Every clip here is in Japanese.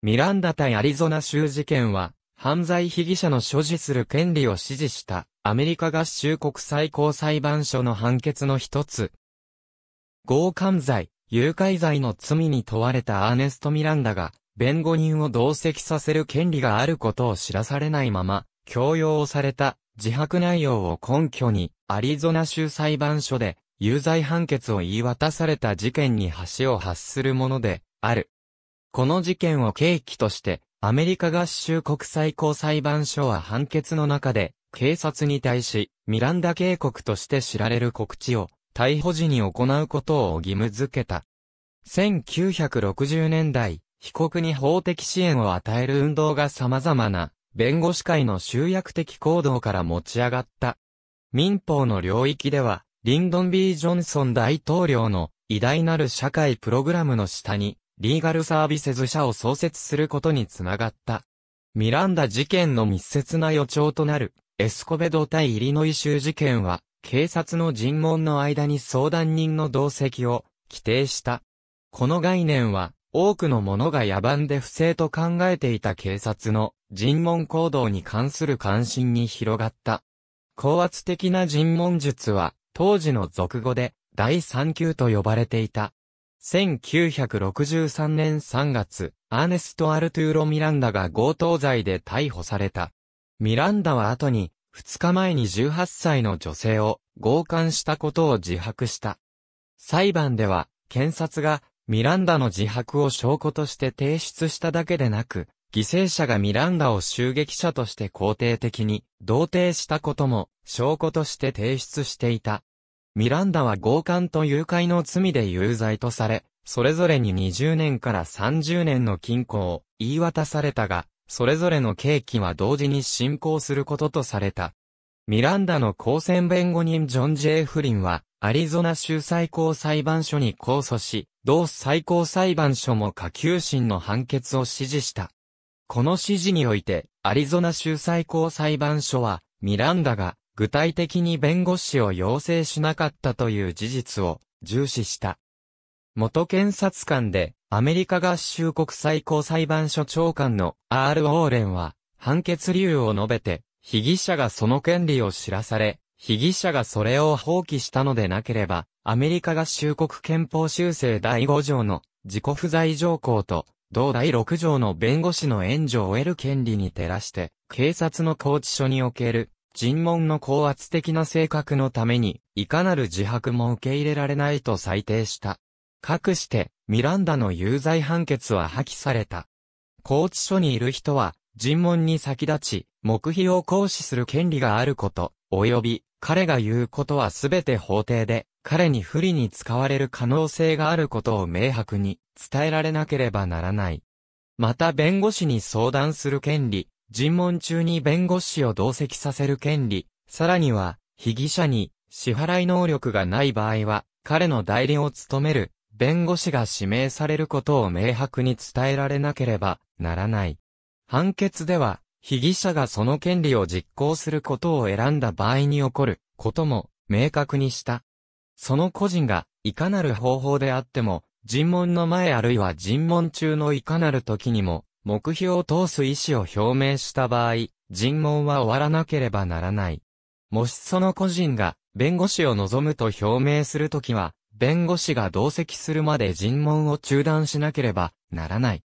ミランダ対アリゾナ州事件は、犯罪被疑者の所持する権利を支持したアメリカ合衆国最高裁判所の判決の一つ。強姦罪、誘拐罪の罪に問われたアーネスト・ミランダが、弁護人を同席させる権利があることを知らされないまま、強要された自白内容を根拠に、アリゾナ州裁判所で有罪判決を言い渡された事件に橋を発するものである。この事件を契機として、アメリカ合衆国最高裁判所は判決の中で、警察に対し、ミランダ警告として知られる告知を、逮捕時に行うことを義務付けた。1960年代、被告に法的支援を与える運動が様々な、弁護士会の集約的行動から持ち上がった。民法の領域では、リンドン・ B・ ジョンソン大統領の偉大なる社会プログラムの下に、リーガルサービセズ社を創設することにつながった。ミランダ事件の密接な予兆となる、エスコベド対イリノイ州事件は、警察の尋問の間に相談人の同席を規定した。この概念は、多くの者が野蛮で不正と考えていた警察の尋問行動に関する関心に広がった。高圧的な尋問術は、当時の俗語で、第3級と呼ばれていた。1963年3月、アーネスト・アルトゥーロ・ミランダが強盗罪で逮捕された。ミランダは後に、2日前に18歳の女性を強姦したことを自白した。裁判では、検察がミランダの自白を証拠として提出しただけでなく、犠牲者がミランダを襲撃者として肯定的に同定したことも証拠として提出していた。ミランダは強姦と誘拐の罪で有罪とされ、それぞれに20年から30年の禁錮を言い渡されたが、それぞれの刑期は同時に進行することとされた。ミランダの公選弁護人ジョン・ジェイ・フリンは、アリゾナ州最高裁判所に控訴し、同最高裁判所も下級審の判決を支持した。この指示において、アリゾナ州最高裁判所は、ミランダが具体的に弁護士を要請しなかったという事実を重視した。元検察官でアメリカ合衆国最高裁判所長官の R. オーレンは判決理由を述べて被疑者がその権利を知らされ、被疑者がそれを放棄したのでなければ、アメリカ合衆国憲法修正第5条の自己不在条項と、同第6条の弁護士の援助を得る権利に照らして、警察の拘置所における尋問の高圧的な性格のために、いかなる自白も受け入れられないと裁定した。かくして、ミランダの有罪判決は破棄された。拘置所にいる人は、尋問に先立ち、黙秘を行使する権利があること、及び、彼が言うことはすべて法廷で、彼に不利に使われる可能性があることを明白に伝えられなければならない。また弁護士に相談する権利、尋問中に弁護士を同席させる権利、さらには、被疑者に支払い能力がない場合は、彼の代理を務める弁護士が指名されることを明白に伝えられなければならない。判決では、被疑者がその権利を実行することを選んだ場合に起こることも明確にした。その個人がいかなる方法であっても、尋問の前あるいは尋問中のいかなる時にも目標を通す意思を表明した場合、尋問は終わらなければならない。もしその個人が、弁護士を望むと表明するときは、弁護士が同席するまで尋問を中断しなければならない。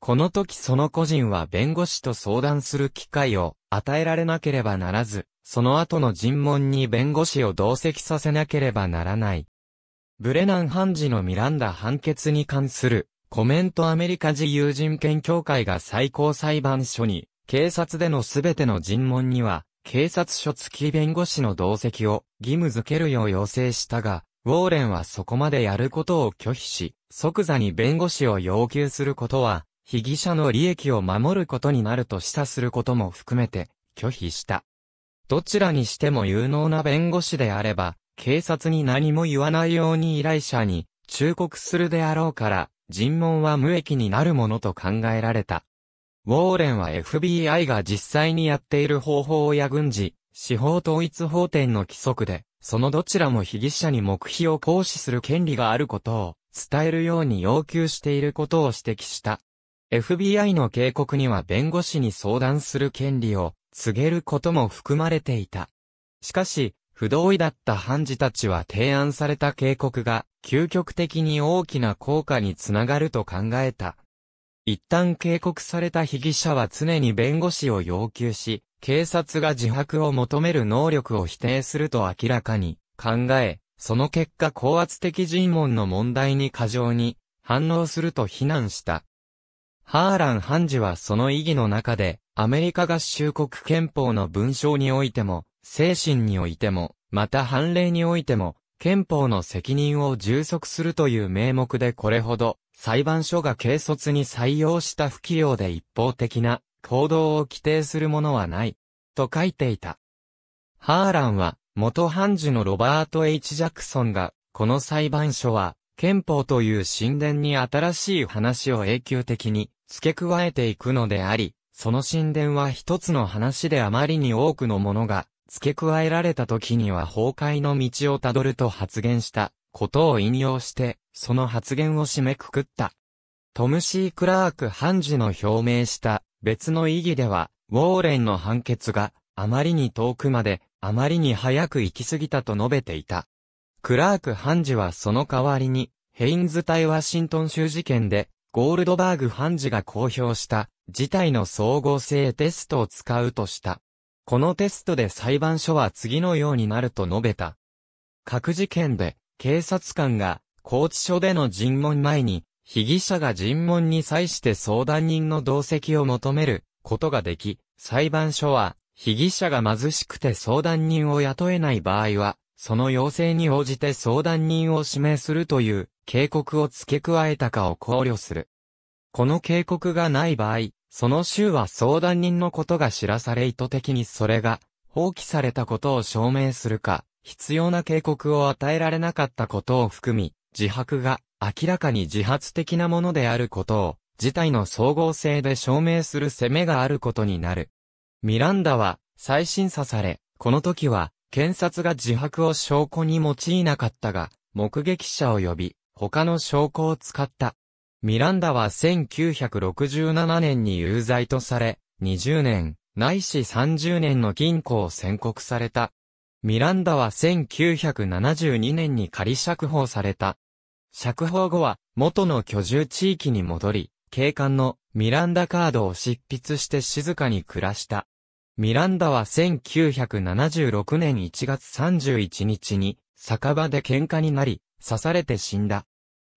この時その個人は弁護士と相談する機会を与えられなければならず、その後の尋問に弁護士を同席させなければならない。ブレナン判事のミランダ判決に関するコメントアメリカ自由人権協会が最高裁判所に、警察でのすべての尋問には、警察署付き弁護士の同席を義務付けるよう要請したが、ウォーレンはそこまでやることを拒否し、即座に弁護士を要求することは、被疑者の利益を守ることになると示唆することも含めて、拒否した。どちらにしても有能な弁護士であれば、警察に何も言わないように依頼者に忠告するであろうから、尋問は無益になるものと考えられた。ウォーレンは FBI が実際にやっている方法や軍事、司法統一法典の規則で、そのどちらも被疑者に黙秘を行使する権利があることを伝えるように要求していることを指摘した。FBI の警告には弁護士に相談する権利を告げることも含まれていた。しかし、不同意だった判事たちは提案された警告が、究極的に大きな効果につながると考えた。一旦警告された被疑者は常に弁護士を要求し、警察が自白を求める能力を否定すると明らかに考え、その結果高圧的尋問の問題に過剰に反応すると非難した。ハーラン判事はその意義の中で、アメリカ合衆国憲法の文章においても、精神においても、また判例においても、憲法の責任を充足するという名目でこれほど、裁判所が軽率に採用した不器用で一方的な行動を規定するものはない、と書いていた。ハーランは、元判事のロバート・ H・ ジャクソンが、この裁判所は、憲法という神殿に新しい話を永久的に付け加えていくのであり、その神殿は一つの話であまりに多くのものが付け加えられた時には崩壊の道をたどると発言したことを引用して、その発言を締めくくった。トム・シー・クラーク・判事の表明した別の意義では、ウォーレンの判決があまりに遠くまで、あまりに早く行き過ぎたと述べていた。クラーク判事はその代わりに、ヘインズ対ワシントン州事件で、ゴールドバーグ判事が公表した、事態の総合性テストを使うとした。このテストで裁判所は次のようになると述べた。各事件で、警察官が、拘置所での尋問前に、被疑者が尋問に際して相談人の同席を求めることができ、裁判所は、被疑者が貧しくて相談人を雇えない場合は、その要請に応じて相談人を指名するという警告を付け加えたかを考慮する。この警告がない場合、その州は相談人のことが知らされ意図的にそれが放棄されたことを証明するか、必要な警告を与えられなかったことを含み、自白が明らかに自発的なものであることを、事態の総合性で証明する責めがあることになる。ミランダは再審査され、この時は検察が自白を証拠に用いなかったが、目撃者を呼び、他の証拠を使った。ミランダは1967年に有罪とされ、20年、ないし30年の禁錮を宣告された。ミランダは1972年に仮釈放された。釈放後は元の居住地域に戻り、警官のミランダカードを執筆して静かに暮らした。ミランダは1976年1月31日に酒場で喧嘩になり、刺されて死んだ。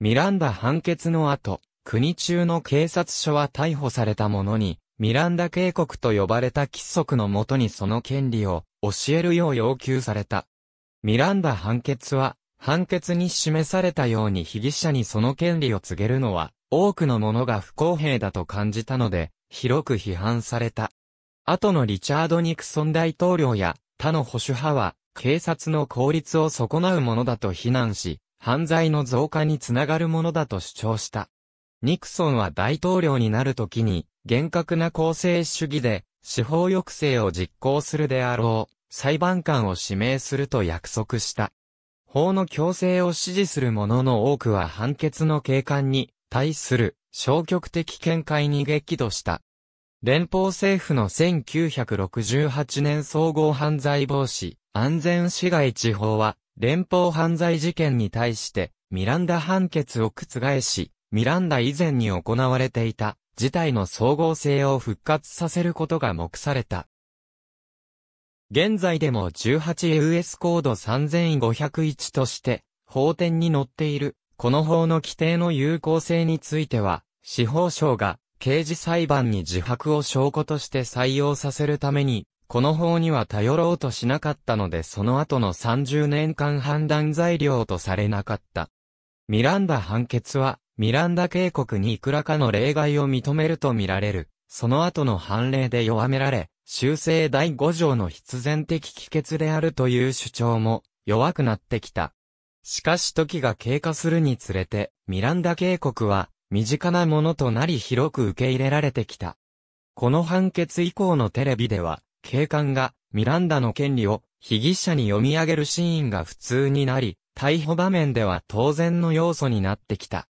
ミランダ判決の後、国中の警察署は逮捕された者に、ミランダ警告と呼ばれた規則のもとにその権利を教えるよう要求された。ミランダ判決は、判決に示されたように被疑者にその権利を告げるのは、多くの者が不公平だと感じたので、広く批判された。後のリチャード・ニクソン大統領や他の保守派は、警察の効率を損なうものだと非難し、犯罪の増加につながるものだと主張した。ニクソンは大統領になるときに、厳格な公正主義で、司法抑制を実行するであろう、裁判官を指名すると約束した。法の強制を支持する者の多くは判決の警官に対する消極的見解に激怒した。連邦政府の1968年総合犯罪防止安全市街地方は連邦犯罪事件に対して、ミランダ判決を覆し、ミランダ以前に行われていた、事態の総合性を復活させることが目された。現在でも 18US コード3501として、法典に載っている、この法の規定の有効性については、司法省が刑事裁判に自白を証拠として採用させるために、この法には頼ろうとしなかったのでその後の30年間判断材料とされなかった。ミランダ判決は、ミランダ渓谷にいくらかの例外を認めるとみられる。その後の判例で弱められ、修正第5条の必然的帰結であるという主張も弱くなってきた。しかし時が経過するにつれて、ミランダ渓谷は身近なものとなり広く受け入れられてきた。この判決以降のテレビでは、警官がミランダの権利を被疑者に読み上げるシーンが普通になり、逮捕場面では当然の要素になってきた。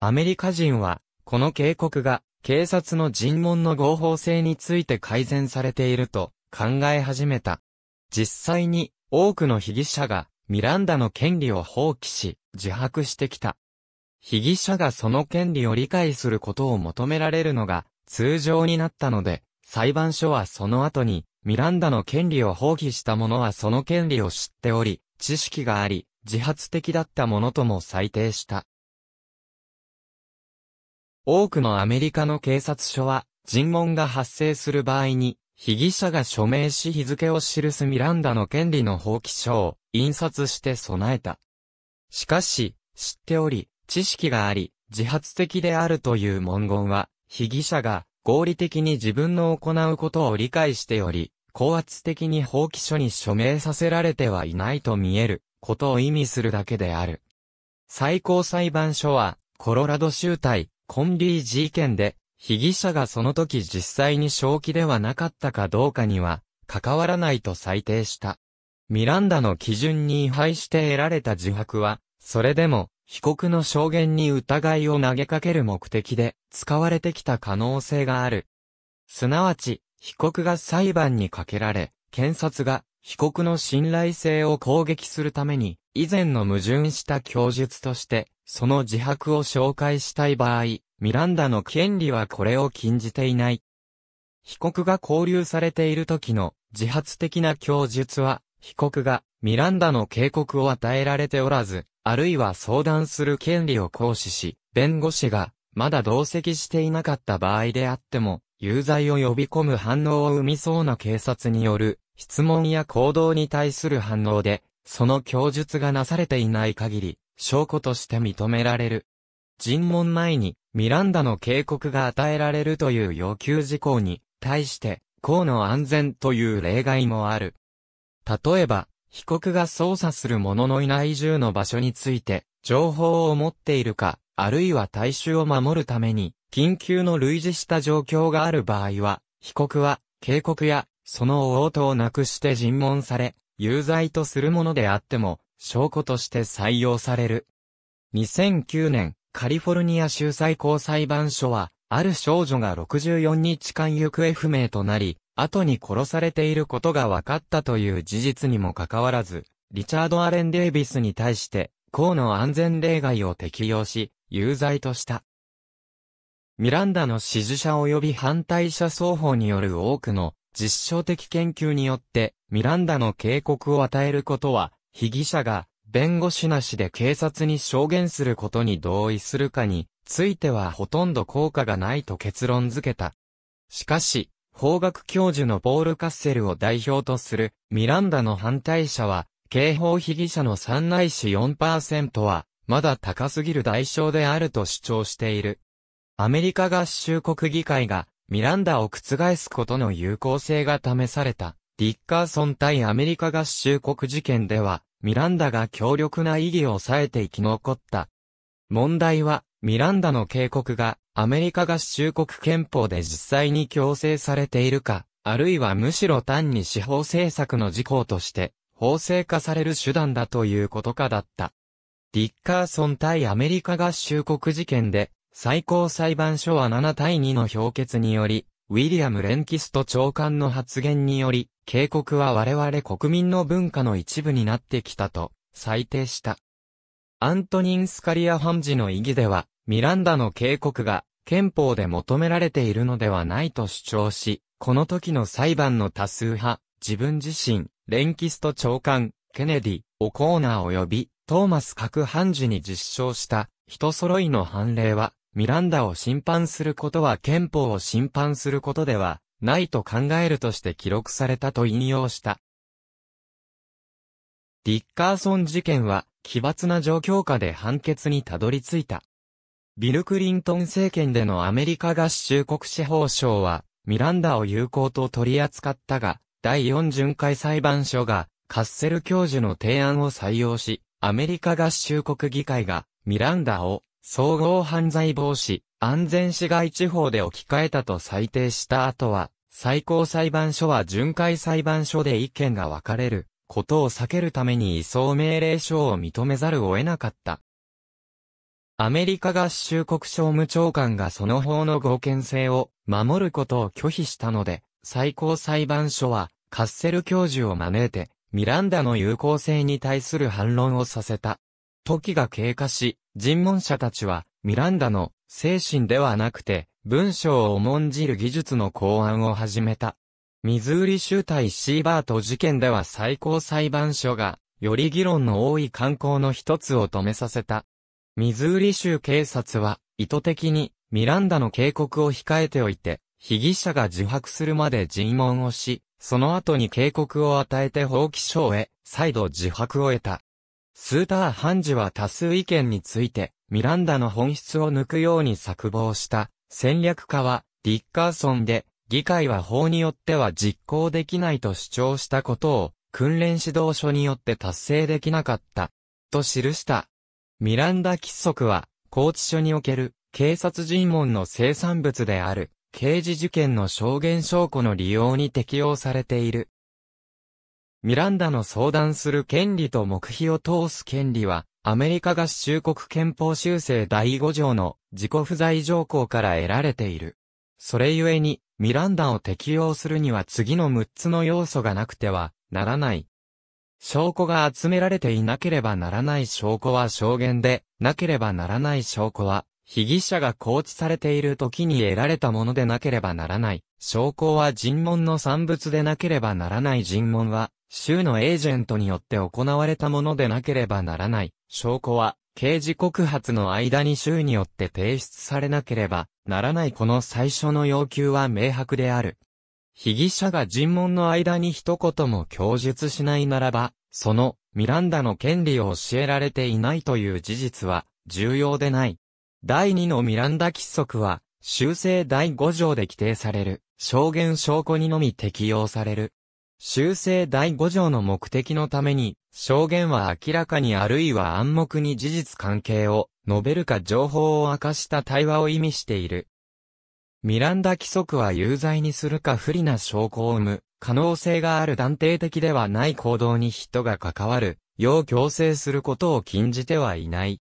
アメリカ人は、この警告が警察の尋問の合法性について改善されていると考え始めた。実際に多くの被疑者がミランダの権利を放棄し自白してきた。被疑者がその権利を理解することを求められるのが通常になったので、裁判所はその後にミランダの権利を放棄した者はその権利を知っており、知識があり、自発的だったものとも裁定した。多くのアメリカの警察署は、尋問が発生する場合に、被疑者が署名し日付を記すミランダの権利の放棄書を印刷して備えた。しかし、知っており、知識があり、自発的であるという文言は、被疑者が合理的に自分の行うことを理解しており、高圧的に放棄書に署名させられてはいないと見えることを意味するだけである。最高裁判所は、コロラド州対コンリー事件で、被疑者がその時実際に正気ではなかったかどうかには、関わらないと裁定した。ミランダの基準に違反して得られた自白は、それでも、被告の証言に疑いを投げかける目的で使われてきた可能性がある。すなわち、被告が裁判にかけられ、検察が被告の信頼性を攻撃するために、以前の矛盾した供述として、その自白を紹介したい場合、ミランダの権利はこれを禁じていない。被告が拘留されている時の自発的な供述は、被告がミランダの警告を与えられておらず、あるいは相談する権利を行使し、弁護士が、まだ同席していなかった場合であっても、有罪を呼び込む反応を生みそうな警察による、質問や行動に対する反応で、その供述がなされていない限り、証拠として認められる。尋問前に、ミランダの警告が与えられるという要求事項に、対して、公の安全という例外もある。例えば、被告が捜査する者のいない銃の場所について、情報を持っているか、あるいは大衆を守るために、緊急の類似した状況がある場合は、被告は、警告や、その応答をなくして尋問され、有罪とするものであっても、証拠として採用される。2009年、カリフォルニア州最高裁判所は、ある少女が64日間行方不明となり、後に殺されていることが分かったという事実にもかかわらず、リチャード・アレン・デイビスに対して、公の安全例外を適用し、有罪とした。ミランダの支持者及び反対者双方による多くの実証的研究によって、ミランダの警告を与えることは、被疑者が弁護士なしで警察に証言することに同意するかについてはほとんど効果がないと結論付けた。しかし、法学教授のポール・カッセルを代表とするミランダの反対者は、刑法被疑者の3内いし4%は、まだ高すぎる代償であると主張している。アメリカ合衆国議会が、ミランダを覆すことの有効性が試された、ディッカーソン対アメリカ合衆国事件では、ミランダが強力な意義を抑えて生き残った。問題は、ミランダの警告がアメリカ合衆国憲法で実際に強制されているか、あるいはむしろ単に司法政策の事項として法制化される手段だということかだった。ディッカーソン対アメリカ合衆国事件で最高裁判所は7対2の評決により、ウィリアム・レンキスト長官の発言により、警告は我々国民の文化の一部になってきたと、裁定した。アントニン・スカリア判事の意義では、ミランダの警告が憲法で求められているのではないと主張し、この時の裁判の多数派、自分自身、レンキスト長官、ケネディ、オコーナー及び、トーマス各判事に実証した人揃いの判例は、ミランダを審判することは憲法を審判することではないと考えるとして記録されたと引用した。ディッカーソン事件は奇抜な状況下で判決にたどり着いた。ビル・クリントン政権でのアメリカ合衆国司法省は、ミランダを有効と取り扱ったが、第4巡回裁判所が、カッセル教授の提案を採用し、アメリカ合衆国議会が、ミランダを、総合犯罪防止、安全市街地方で置き換えたと裁定した後は、最高裁判所は巡回裁判所で意見が分かれることを避けるために移送命令書を認めざるを得なかった。アメリカ合衆国商務長官がその法の合憲性を守ることを拒否したので、最高裁判所はカッセル教授を招いて、ミランダの有効性に対する反論をさせた。時が経過し、尋問者たちは、ミランダの精神ではなくて、文章を重んじる技術の考案を始めた。ミズーリ州対シーバート事件では最高裁判所が、より議論の多い観光の一つを止めさせた。ミズーリ州警察は、意図的に、ミランダの警告を控えておいて、被疑者が自白するまで尋問をし、その後に警告を与えて放棄症へ、再度自白を得た。スーター判事は多数意見について、ミランダの本質を抜くように策謀した、戦略家は、ディッカーソンで、議会は法によっては実行できないと主張したことを、訓練指導書によって達成できなかった、と記した。ミランダ規則は、拘置所における警察尋問の生産物である、刑事事件の証言証拠の利用に適用されている。ミランダの相談する権利と目標を通す権利は、アメリカ合衆国憲法修正第5条の自己不在条項から得られている。それゆえに、ミランダを適用するには次の6つの要素がなくてはならない。証拠が集められていなければならない証拠は証言で、なければならない証拠は、被疑者が拘置されている時に得られたものでなければならない。証拠は尋問の産物でなければならない尋問は、州のエージェントによって行われたものでなければならない。証拠は、刑事告発の間に州によって提出されなければならないこの最初の要求は明白である。被疑者が尋問の間に一言も供述しないならば、その、ミランダの権利を教えられていないという事実は、重要でない。第2のミランダ規則は、修正第5条で規定される、証言証拠にのみ適用される。修正第5条の目的のために、証言は明らかにあるいは暗黙に事実関係を、述べるか情報を明かした対話を意味している。ミランダ規則は有罪にするか不利な証拠を生む、可能性がある断定的ではない行動に人が関わる、要強制することを禁じてはいない。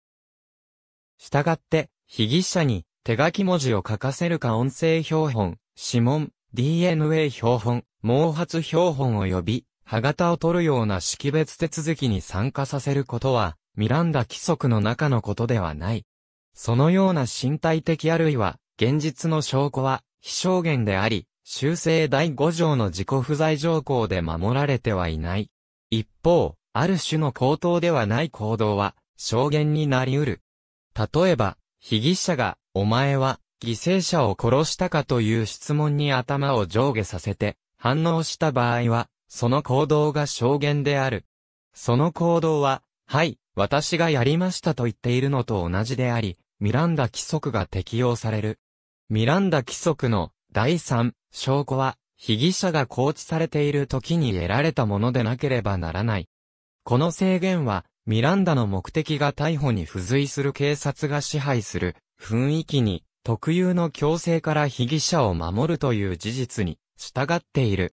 したがって、被疑者に手書き文字を書かせるか音声標本、指紋、DNA 標本、毛髪標本及び、歯型を取るような識別手続きに参加させることは、ミランダ規則の中のことではない。そのような身体的あるいは現実の証拠は、非証言であり、修正第5条の自己不在条項で守られてはいない。一方、ある種の口頭ではない行動は、証言になり得る。例えば、被疑者が、お前は、犠牲者を殺したかという質問に頭を上下させて、反応した場合は、その行動が証言である。その行動は、はい、私がやりましたと言っているのと同じであり、ミランダ規則が適用される。ミランダ規則の第3証拠は、被疑者が拘置されている時に得られたものでなければならない。この制限は、ミランダの目的が逮捕に付随する警察が支配する雰囲気に特有の強制から被疑者を守るという事実に従っている。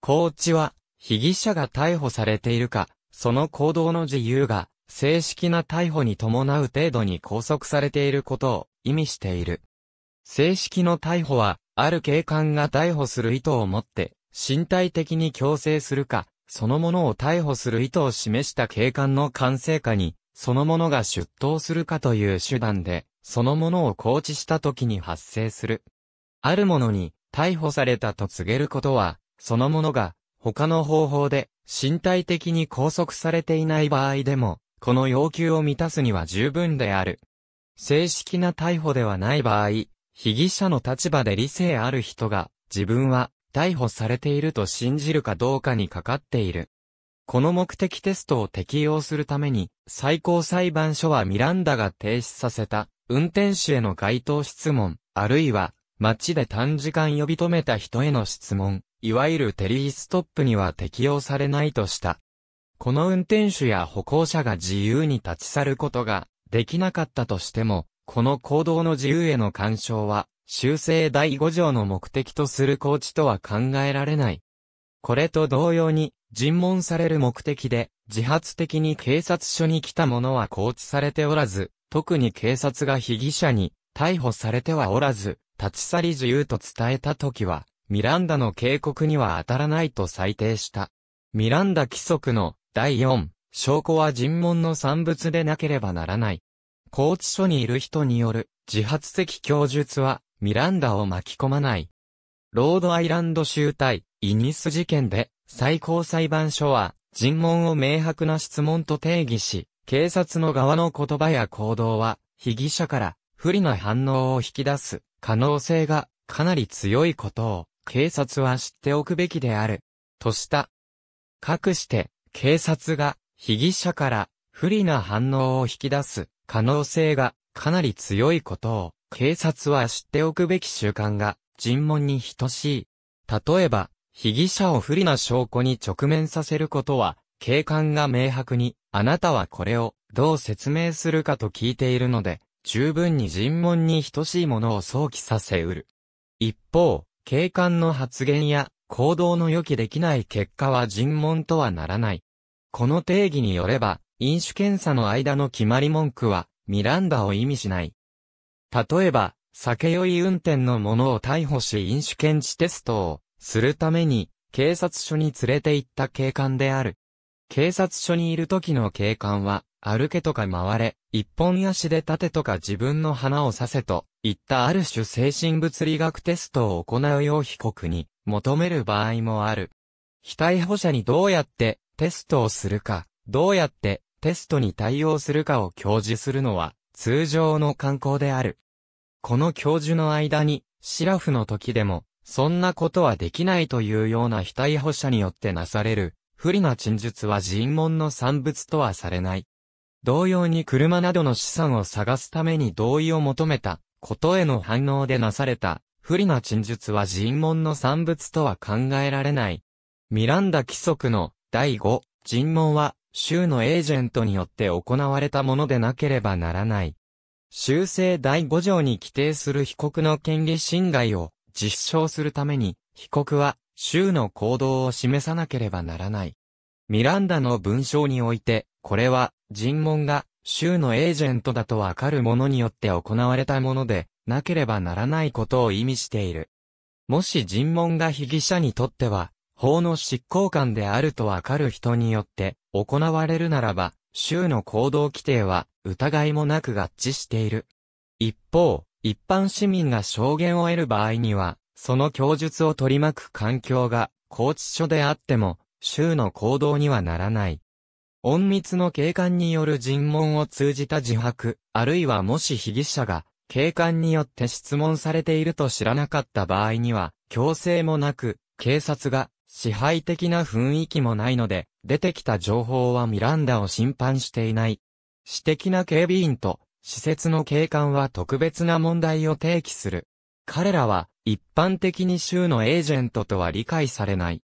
拘置は被疑者が逮捕されているか、その行動の自由が正式な逮捕に伴う程度に拘束されていることを意味している。正式の逮捕は、ある警官が逮捕する意図を持って、身体的に強制するか、そのものを逮捕する意図を示した警官の完成下に、そのものが出頭するかという手段で、そのものを放置した時に発生する。あるものに、逮捕されたと告げることは、そのものが、他の方法で、身体的に拘束されていない場合でも、この要求を満たすには十分である。正式な逮捕ではない場合、被疑者の立場で理性ある人が、自分は、逮捕されていると信じるかどうかにかかっている。この目的テストを適用するために、最高裁判所はミランダが停止させた、運転手への該当質問、あるいは、街で短時間呼び止めた人への質問、いわゆるテリーストップには適用されないとした。この運転手や歩行者が自由に立ち去ることができなかったとしても、この行動の自由への干渉は、修正第5条の目的とする構築とは考えられない。これと同様に、尋問される目的で、自発的に警察署に来た者は拘置されておらず、特に警察が被疑者に逮捕されてはおらず、立ち去り自由と伝えた時は、ミランダの警告には当たらないと裁定した。ミランダ規則の第4、証拠は尋問の産物でなければならない。拘置所にいる人による自発的供述はミランダを巻き込まない。ロードアイランド州対イニス事件で最高裁判所は尋問を明白な質問と定義し、警察の側の言葉や行動は被疑者から不利な反応を引き出す可能性がかなり強いことを警察は知っておくべきである。とした。かくして警察が被疑者から不利な反応を引き出す可能性がかなり強いことを、警察は知っておくべき習慣が、尋問に等しい。例えば、被疑者を不利な証拠に直面させることは、警官が明白に、あなたはこれをどう説明するかと聞いているので、十分に尋問に等しいものを想起させうる。一方、警官の発言や行動の予期できない結果は尋問とはならない。この定義によれば、飲酒検査の間の決まり文句は、ミランダを意味しない。例えば、酒酔い運転の者を逮捕し飲酒検知テストをするために警察署に連れて行った警官である。警察署にいる時の警官は歩けとか回れ、一本足で立てとか自分の花を刺せといったある種精神物理学テストを行うよう被告に求める場合もある。非逮捕者にどうやってテストをするか、どうやってテストに対応するかを教授するのは通常の観光である。この教授の間に、シラフの時でも、そんなことはできないというような非逮捕者によってなされる、不利な陳述は尋問の産物とはされない。同様に車などの資産を探すために同意を求めた、ことへの反応でなされた、不利な陳述は尋問の産物とは考えられない。ミランダ規則の第5尋問は州のエージェントによって行われたものでなければならない。修正第5条に規定する被告の権利侵害を実証するために、被告は州の行動を示さなければならない。ミランダの文章において、これは尋問が州のエージェントだとわかる者によって行われたもので、なければならないことを意味している。もし尋問が被疑者にとっては、法の執行官であるとわかる人によって、行われるならば、州の行動規定は疑いもなく合致している。一方、一般市民が証言を得る場合には、その供述を取り巻く環境が拘置所であっても、州の行動にはならない。隠密の警官による尋問を通じた自白、あるいはもし被疑者が、警官によって質問されていると知らなかった場合には、強制もなく、警察が支配的な雰囲気もないので、出てきた情報はミランダを侵犯していない。私的な警備員と、施設の警官は特別な問題を提起する。彼らは、一般的に州のエージェントとは理解されない。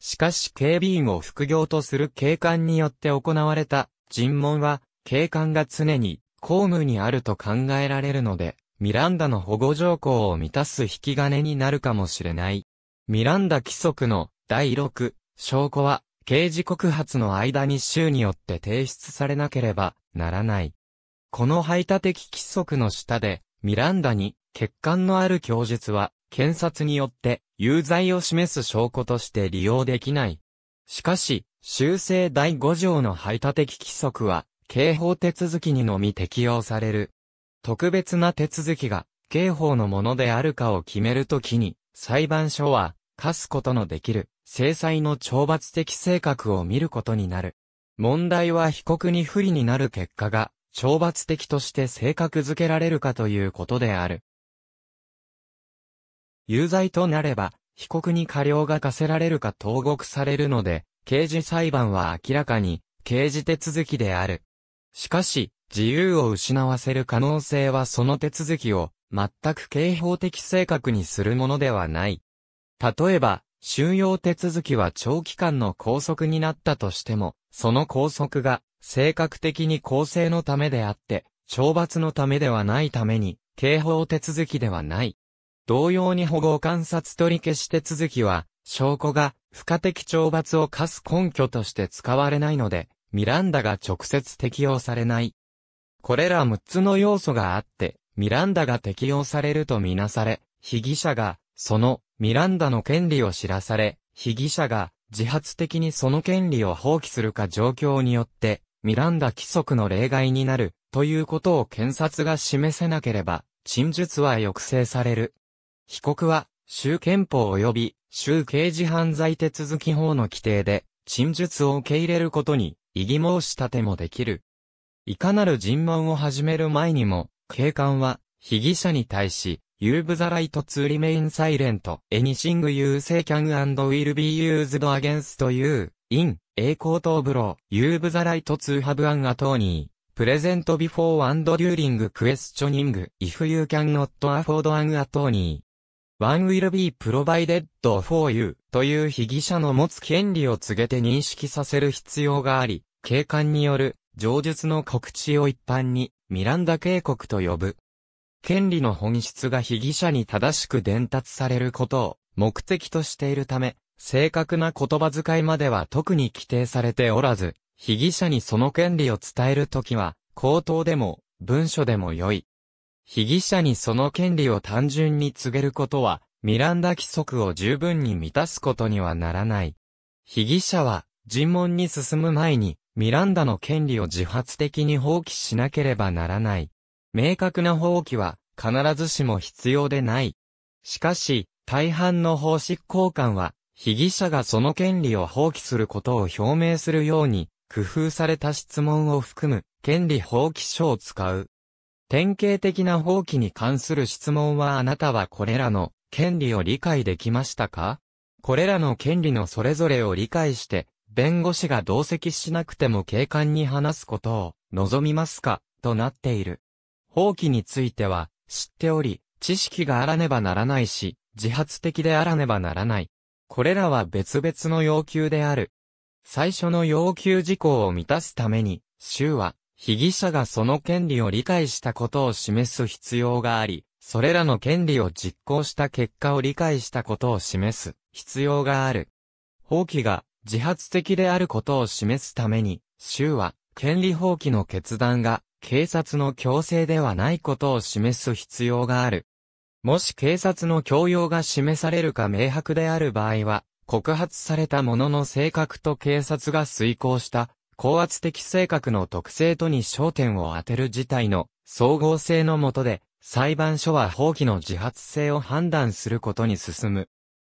しかし警備員を副業とする警官によって行われた尋問は、警官が常に公務にあると考えられるので、ミランダの保護条項を満たす引き金になるかもしれない。ミランダ規則の第6、証拠は、刑事告発の間に州によって提出されなければならない。この排他的規則の下で、ミランダに欠陥のある供述は、検察によって有罪を示す証拠として利用できない。しかし、修正第5条の排他的規則は、刑法手続きにのみ適用される。特別な手続きが、刑法のものであるかを決めるときに、裁判所は、課すことのできる、制裁の懲罰的性格を見ることになる。問題は被告に不利になる結果が、懲罰的として性格づけられるかということである。有罪となれば、被告に過料が課せられるか投獄されるので、刑事裁判は明らかに、刑事手続きである。しかし、自由を失わせる可能性はその手続きを、全く刑法的性格にするものではない。例えば、収容手続きは長期間の拘束になったとしても、その拘束が、性格的に公正のためであって、懲罰のためではないために、刑法手続きではない。同様に保護観察取り消し手続きは、証拠が不可的懲罰を課す根拠として使われないので、ミランダが直接適用されない。これら6つの要素があって、ミランダが適用されるとみなされ、被疑者が、そのミランダの権利を知らされ、被疑者が自発的にその権利を放棄するか状況によって、ミランダ規則の例外になる、ということを検察が示せなければ、陳述は抑制される。被告は、州憲法及び、州刑事犯罪手続き法の規定で、陳述を受け入れることに、異議申し立てもできる。いかなる尋問を始める前にも、警官は、被疑者に対し、You v e the right to remain silent. Anything you say can and will be used against you. In a court of law. You v e the right to have an attorney. Present before and during questioning. If you cannot afford an attorney. One will be provided for you という被疑者の持つ権利を告げて認識させる必要があり、警官による上述の告知を一般にミランダ警告と呼ぶ。権利の本質が被疑者に正しく伝達されることを目的としているため、正確な言葉遣いまでは特に規定されておらず、被疑者にその権利を伝えるときは、口頭でも文書でも良い。被疑者にその権利を単純に告げることは、ミランダ規則を十分に満たすことにはならない。被疑者は、尋問に進む前に、ミランダの権利を自発的に放棄しなければならない。明確な放棄は必ずしも必要でない。しかし、大半の法執行官は、被疑者がその権利を放棄することを表明するように、工夫された質問を含む、権利放棄書を使う。典型的な放棄に関する質問はあなたはこれらの権利を理解できましたかこれらの権利のそれぞれを理解して、弁護士が同席しなくても警官に話すことを望みますかとなっている。放棄については、知っており、知識があらねばならないし、自発的であらねばならない。これらは別々の要求である。最初の要求事項を満たすために、州は、被疑者がその権利を理解したことを示す必要があり、それらの権利を実行した結果を理解したことを示す必要がある。放棄が自発的であることを示すために、州は、権利放棄の決断が警察の強制ではないことを示す必要がある。もし警察の強要が示されるか明白である場合は、告発された者の性格と警察が遂行した高圧的性格の特性とに焦点を当てる事態の総合性のもとで、裁判所は放棄の自発性を判断することに進む。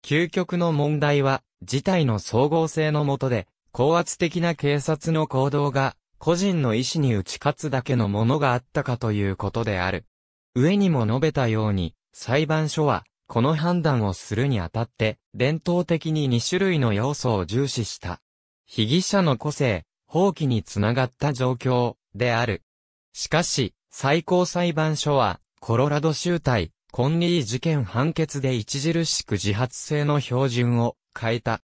究極の問題は、事態の総合性のもとで、高圧的な警察の行動が個人の意志に打ち勝つだけのものがあったかということである。上にも述べたように、裁判所は、この判断をするにあたって、伝統的に2種類の要素を重視した。被疑者の個性、放棄につながった状況である。しかし、最高裁判所は、コロラド州隊、コンリー事件判決で著しく自発性の標準を変えた。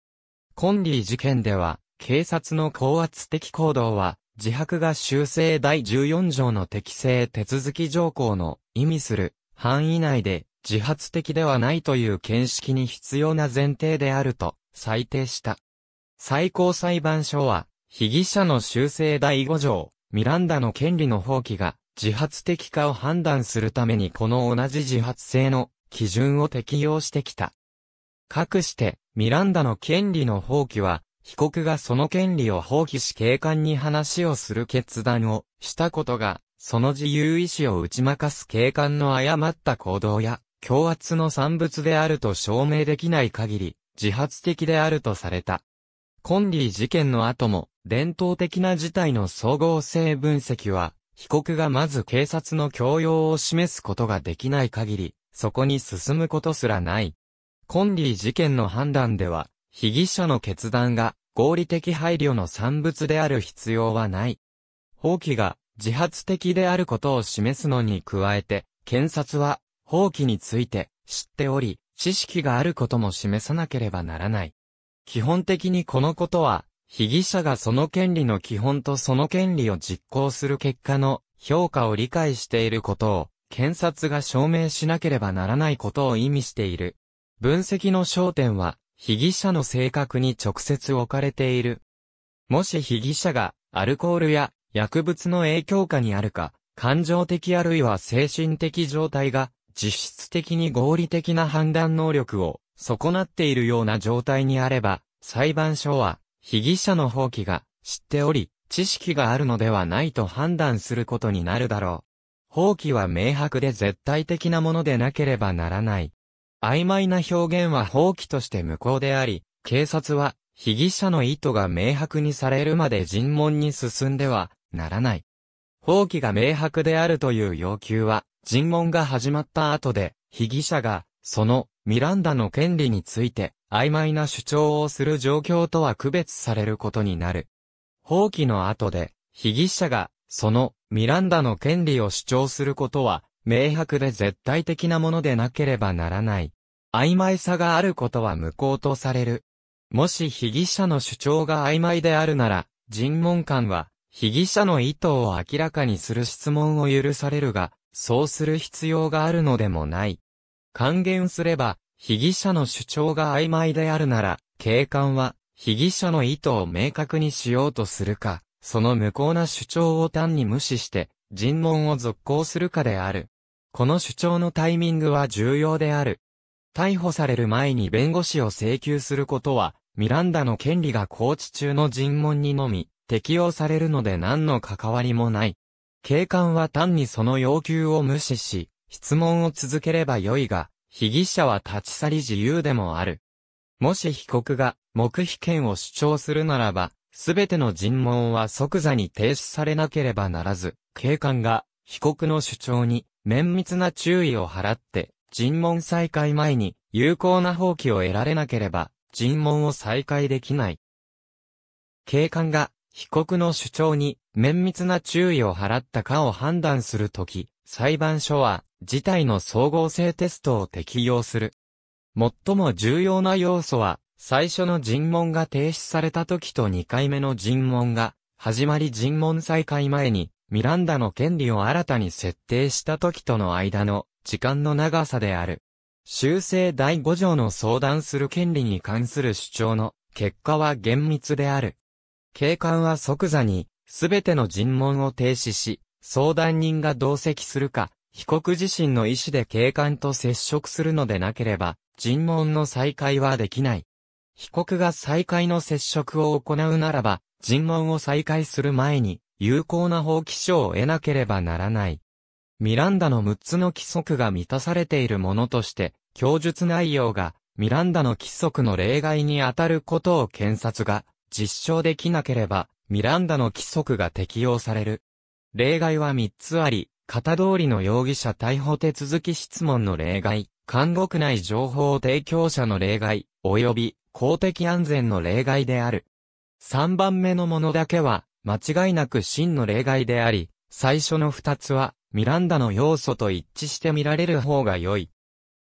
コンリー事件では、警察の高圧的行動は、自白が修正第14条の適正手続き条項の意味する範囲内で自発的ではないという見識に必要な前提であると裁定した。最高裁判所は、被疑者の修正第5条、ミランダの権利の放棄が自発的かを判断するためにこの同じ自発性の基準を適用してきた。かくして、ミランダの権利の放棄は、被告がその権利を放棄し警官に話をする決断をしたことが、その自由意志を打ち負かす警官の誤った行動や、強圧の産物であると証明できない限り、自発的であるとされた。コンリー事件の後も、伝統的な事態の総合性分析は、被告がまず警察の強要を示すことができない限り、そこに進むことすらない。コンリー事件の判断では、被疑者の決断が合理的配慮の産物である必要はない。放棄が自発的であることを示すのに加えて、検察は放棄について知っており、知識があることも示さなければならない。基本的にこのことは、被疑者がその権利の基本とその権利を実行する結果の評価を理解していることを、検察が証明しなければならないことを意味している。分析の焦点は、被疑者の性格に直接置かれている。もし被疑者がアルコールや薬物の影響下にあるか、感情的あるいは精神的状態が実質的に合理的な判断能力を損なっているような状態にあれば、裁判所は被疑者の放棄が知っており、知識があるのではないと判断することになるだろう。放棄は明白で絶対的なものでなければならない。曖昧な表現は放棄として無効であり、警察は被疑者の意図が明白にされるまで尋問に進んではならない。放棄が明白であるという要求は、尋問が始まった後で、被疑者が、その、ミランダの権利について、曖昧な主張をする状況とは区別されることになる。放棄の後で、被疑者が、その、ミランダの権利を主張することは、明白で絶対的なものでなければならない。曖昧さがあることは無効とされる。もし被疑者の主張が曖昧であるなら、尋問官は、被疑者の意図を明らかにする質問を許されるが、そうする必要があるのでもない。還元すれば、被疑者の主張が曖昧であるなら、警官は、被疑者の意図を明確にしようとするか、その無効な主張を単に無視して、尋問を続行するかである。この主張のタイミングは重要である。逮捕される前に弁護士を請求することは、ミランダの権利が拘置中の尋問にのみ、適用されるので何の関わりもない。警官は単にその要求を無視し、質問を続ければよいが、被疑者は立ち去り自由でもある。もし被告が黙秘権を主張するならば、すべての尋問は即座に停止されなければならず、警官が被告の主張に綿密な注意を払って、尋問再開前に有効な放棄を得られなければ、尋問を再開できない。警官が被告の主張に綿密な注意を払ったかを判断するとき、裁判所は事態の総合性テストを適用する。最も重要な要素は最初の尋問が停止された時と2回目の尋問が始まり尋問再開前にミランダの権利を新たに設定した時との間の時間の長さである。修正第5条の相談する権利に関する主張の結果は厳密である。警官は即座にすべての尋問を停止し、相談人が同席するか、被告自身の意思で警官と接触するのでなければ、尋問の再開はできない。被告が再会の接触を行うならば、尋問を再開する前に、有効な法規書を得なければならない。ミランダの6つの規則が満たされているものとして、供述内容がミランダの規則の例外に当たることを検察が実証できなければ、ミランダの規則が適用される。例外は3つあり、型通りの容疑者逮捕手続き質問の例外、監獄内情報提供者の例外、及び公的安全の例外である。3番目のものだけは、間違いなく真の例外であり、最初の2つは、ミランダの要素と一致して見られる方が良い。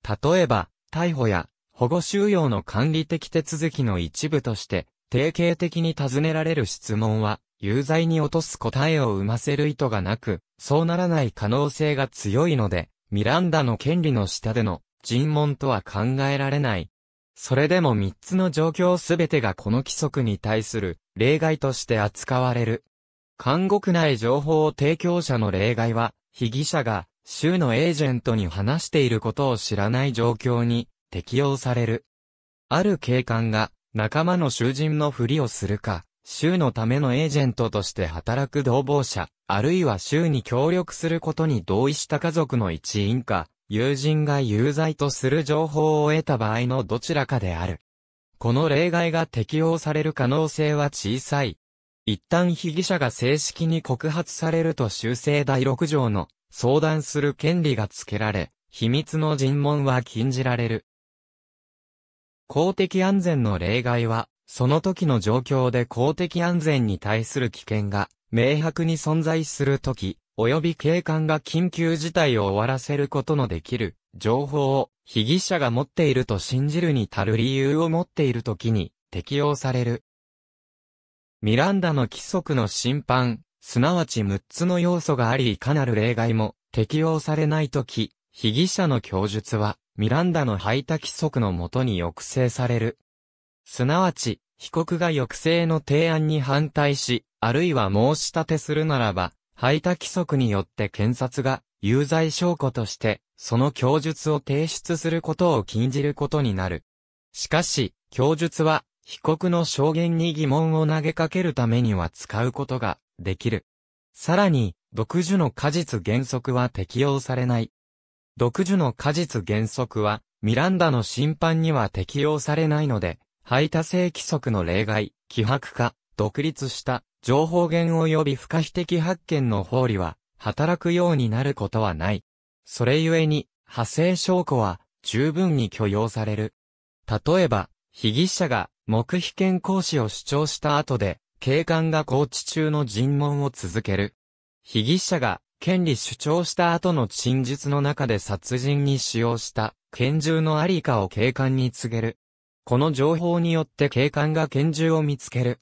例えば、逮捕や保護収容の管理的手続きの一部として、定型的に尋ねられる質問は、有罪に落とす答えを生ませる意図がなく、そうならない可能性が強いので、ミランダの権利の下での尋問とは考えられない。それでも3つの状況すべてがこの規則に対する例外として扱われる。監獄内情報提供者の例外は、被疑者が州のエージェントに話していることを知らない状況に適用される。ある警官が仲間の囚人のふりをするか、州のためのエージェントとして働く同房者、あるいは州に協力することに同意した家族の一員か、友人が有罪とする情報を得た場合のどちらかである。この例外が適用される可能性は小さい。一旦被疑者が正式に告発されると修正第6条の相談する権利が付けられ、秘密の尋問は禁じられる。公的安全の例外は、その時の状況で公的安全に対する危険が明白に存在するとき、及び警官が緊急事態を終わらせることのできる情報を被疑者が持っていると信じるに足る理由を持っているときに適用される。ミランダの規則の審判、すなわち6つの要素がありいかなる例外も適用されないとき、被疑者の供述はミランダの排他規則のもとに抑制される。すなわち、被告が抑制の提案に反対し、あるいは申し立てするならば、排他規則によって検察が有罪証拠として、その供述を提出することを禁じることになる。しかし、供述は、被告の証言に疑問を投げかけるためには使うことができる。さらに、独自の果実原則は適用されない。独自の果実原則は、ミランダの審判には適用されないので、排他性規則の例外、希薄化、独立した情報源及び不可否的発見の法理は、働くようになることはない。それゆえに、派生証拠は、十分に許容される。例えば、被疑者が、黙秘権行使を主張した後で、警官が拘置中の尋問を続ける。被疑者が、権利主張した後の陳述の中で殺人に使用した拳銃のありかを警官に告げる。この情報によって警官が拳銃を見つける。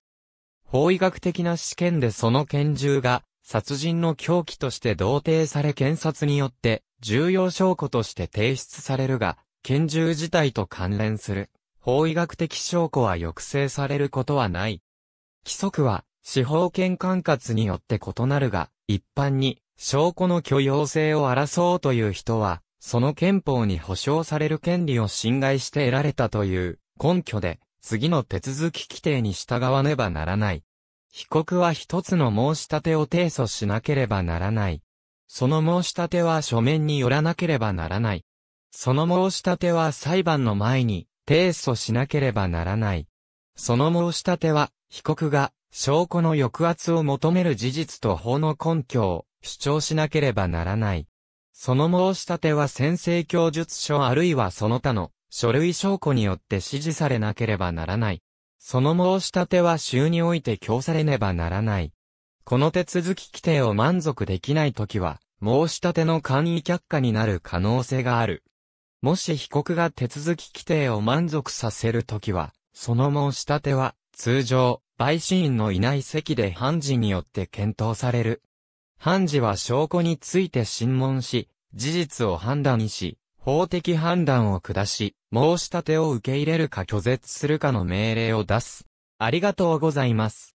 法医学的な試験でその拳銃が、殺人の凶器として同定され検察によって、重要証拠として提出されるが、拳銃自体と関連する、法医学的証拠は抑制されることはない。規則は、司法権管轄によって異なるが、一般に、証拠の許容性を争おうという人は、その憲法に保障される権利を侵害して得られたという根拠で、次の手続き規定に従わねばならない。被告は一つの申し立てを提訴しなければならない。その申し立ては書面によらなければならない。その申し立ては裁判の前に提訴しなければならない。その申し立ては、被告が証拠の抑圧を求める事実と法の根拠を主張しなければならない。その申し立ては先生、供述書あるいはその他の書類証拠によって指示されなければならない。その申し立ては州において供されねばならない。この手続き規定を満足できないときは、申し立ての簡易却下になる可能性がある。もし被告が手続き規定を満足させるときは、その申し立ては、通常、陪審員のいない席で判事によって検討される。判事は証拠について審問し、事実を判断し、法的判断を下し、申し立てを受け入れるか拒絶するかの命令を出す。ありがとうございます。